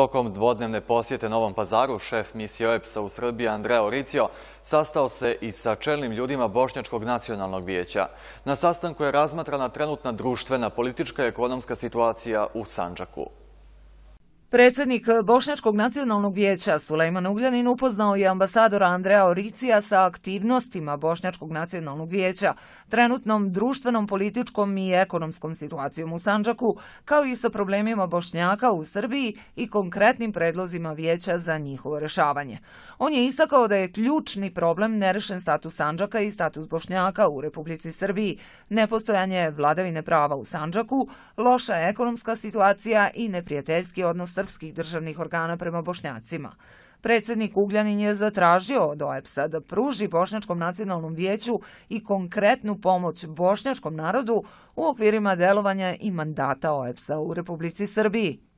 Tokom dvodnevne posjete Novom pazaru, šef misije OEPS-a u Srbiji Andreo Oricio sastao se i sa čelnim ljudima Bošnjačkog nacionalnog vijeća. Na sastanku je razmatrana trenutna društvena, politička i ekonomska situacija u Sanđaku. Predsjednik e, Bošnjačkog nacionalnog vijeća Sulejman Ugljanin upoznao je ambasadora Andreja Oricija sa aktivnostima Bošnjačkog nacionalnog vijeća, trenutnom društvenom, političkom i ekonomskom situacijom u Sanđaku, kao i sa problemima Bošnjaka u Srbiji i konkretnim predlozima vijeća za njihovo rješavanje. On je istakao da je ključni problem nerešen status Sanđaka i status Bošnjaka u Republici Srbiji, nepostojanje vladavine prava u Sanđaku, loša ekonomska situacija i neprijateljski odnos srpskih državnih organa prema bošnjacima. Predsjednik Ugljanin je zatražio od OEPS-a da pruži Bošnjačkom nacionalnom vijeću i konkretnu pomoć bošnjačkom narodu u okvirima delovanja i mandata OEPS-a u Republici Srbiji.